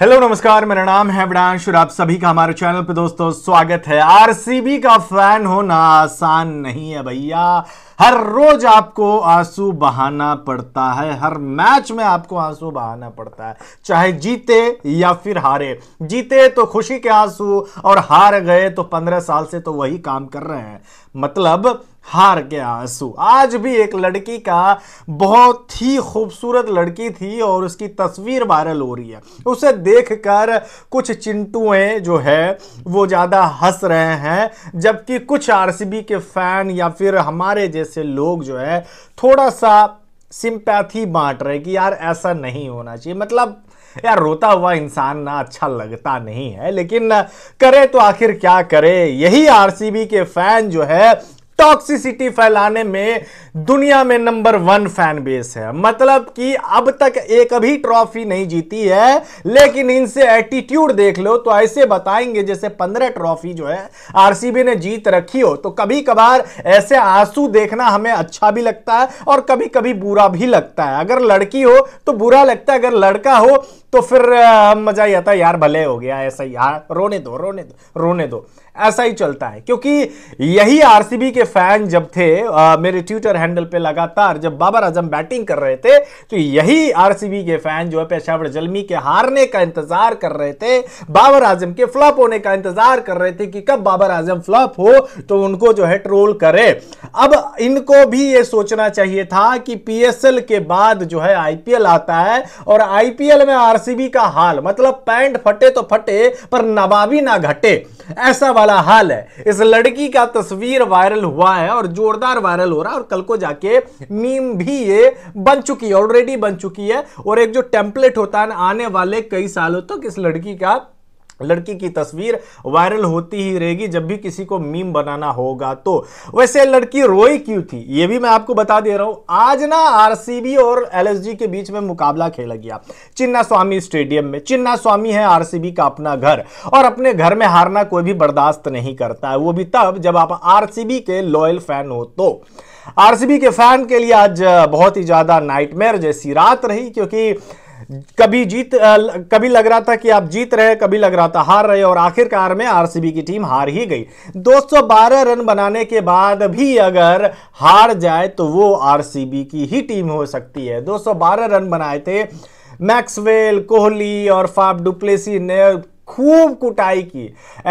hello नमस्कार मेरा नाम है विडांश और आप सभी का हमारे चैनल पे दोस्तों स्वागत है आरसीबी का फैन होना आसान नहीं है भैया हर रोज आपको आंसू बहाना पड़ता है हर मैच में आपको आंसू बहाना पड़ता है चाहे जीते या फिर हारे जीते तो खुशी के आंसू और हार गए तो पंद्रह साल से तो वही काम कर रहे हैं मतलब हार के आंसू आज भी एक लड़की का बहुत ही खूबसूरत लड़की थी और उसकी तस्वीर वायरल हो रही है उसे देखकर कुछ चिंटुएं जो है वो ज़्यादा हंस रहे हैं जबकि कुछ आरसीबी के फैन या फिर हमारे जैसे लोग जो है थोड़ा सा सिंपैथी बांट रहे कि यार ऐसा नहीं होना चाहिए मतलब यार रोता हुआ इंसान ना अच्छा लगता नहीं है लेकिन करे तो आखिर क्या करे यही आरसीबी के फैन जो है टॉक्सिसिटी फैलाने में दुनिया में नंबर वन फैन बेस है मतलब कि अब तक एक भी ट्रॉफी नहीं जीती है लेकिन इनसे एटीट्यूड देख लो तो ऐसे बताएंगे जैसे पंद्रह ट्रॉफी जो है आरसीबी ने जीत रखी हो तो कभी कभार ऐसे आंसू देखना हमें अच्छा भी लगता है और कभी कभी बुरा भी लगता है अगर लड़की हो तो बुरा लगता है अगर लड़का हो तो फिर मजा ही आता है यार भले हो गया ऐसा ही यार हाँ, रोने दो रोने दो रोने दो ऐसा ही चलता है क्योंकि यही आरसीबी के फैन जब थे आ, मेरे ट्विटर हैंडल पे लगातार जब बाबर आजम बैटिंग कर रहे थे तो यही आरसीबी के फैन जो है पेशावर जलमी के हारने का इंतजार कर रहे थे बाबर आजम के फ्लॉप होने का इंतजार कर रहे थे कि कब बाबर आजम फ्लॉप हो तो उनको जो है ट्रोल करे अब इनको भी ये सोचना चाहिए था कि पीएसएल के बाद जो है आईपीएल आता है और आईपीएल में आरसीबी का हाल मतलब पैंट फटे तो फटे पर नवाबी ना घटे ऐसा वाला हाल है इस लड़की का तस्वीर वायरल हुआ है और जोरदार वायरल हो रहा है और कल को जाके मीम भी ये बन चुकी है ऑलरेडी बन चुकी है और एक जो टेम्पलेट होता है ना आने वाले कई सालों तक तो इस लड़की का लड़की की तस्वीर वायरल होती ही रहेगी जब भी किसी को मीम बनाना होगा तो वैसे लड़की रोई क्यों थी ये भी मैं आपको बता दे रहा हूं आज ना आरसीबी और एलएसजी के बीच में मुकाबला खेला गया चिन्ना स्वामी स्टेडियम में चिन्ना स्वामी है आरसीबी का अपना घर और अपने घर में हारना कोई भी बर्दाश्त नहीं करता है वो भी तब जब आप आर के लॉयल फैन हो तो आरसीबी के फैन के लिए आज बहुत ही ज्यादा नाइटमेयर जैसी रात रही क्योंकि कभी जीत कभी लग रहा था कि आप जीत रहे कभी लग रहा था हार रहे और आखिरकार में आरसीबी की टीम हार ही गई 212 रन बनाने के बाद भी अगर हार जाए तो वो आरसीबी की ही टीम हो सकती है 212 रन बनाए थे मैक्सवेल कोहली और फाफ डुप्लेसी ने खूब कुटाई की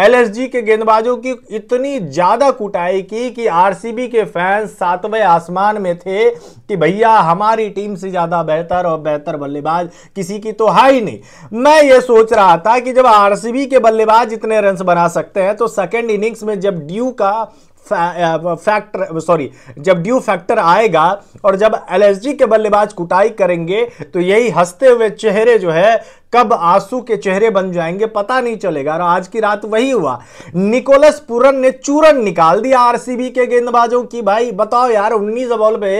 एलएसजी के गेंदबाजों की इतनी ज़्यादा कुटाई की कि आरसीबी के फैंस सातवें आसमान में थे कि भैया हमारी टीम से ज़्यादा बेहतर और बेहतर बल्लेबाज किसी की तो है ही नहीं मैं ये सोच रहा था कि जब आरसीबी के बल्लेबाज इतने रन बना सकते हैं तो सेकेंड इनिंग्स में जब ड्यू का फैक्टर सॉरी जब ड्यू फैक्टर आएगा और जब एलएसजी के बल्लेबाज कुटाई करेंगे तो यही हंसते हुए चेहरे जो है कब आंसू के चेहरे बन जाएंगे पता नहीं चलेगा और आज की रात वही हुआ निकोलस पुरन ने चूरन निकाल दिया आरसीबी के गेंदबाजों की भाई बताओ यार उन्नीस बॉल पे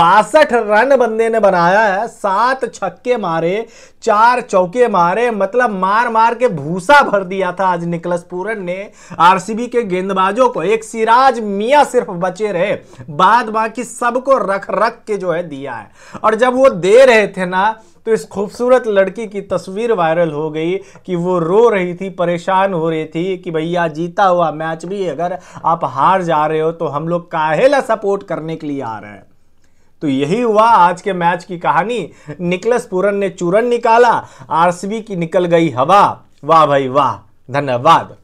बासठ रन बंदे ने बनाया है सात छक्के मारे चार चौके मारे मतलब मार मार के भूसा भर दिया था आज निकोलस पूरन ने आरसीबी के गेंदबाजों को एक सिरा सिराज मिया सिर्फ बचे रहे बाद बाकी सबको रख रख के जो है दिया है और जब वो दे रहे थे ना तो इस खूबसूरत लड़की की तस्वीर वायरल हो गई कि वो रो रही थी परेशान हो रही थी कि भैया जीता हुआ मैच भी अगर आप हार जा रहे हो तो हम लोग काहेला सपोर्ट करने के लिए आ रहे हैं तो यही हुआ आज के मैच की कहानी निकलस पूरन ने चूरन निकाला आरसीबी की निकल गई हवा वाह भाई वाह धन्यवाद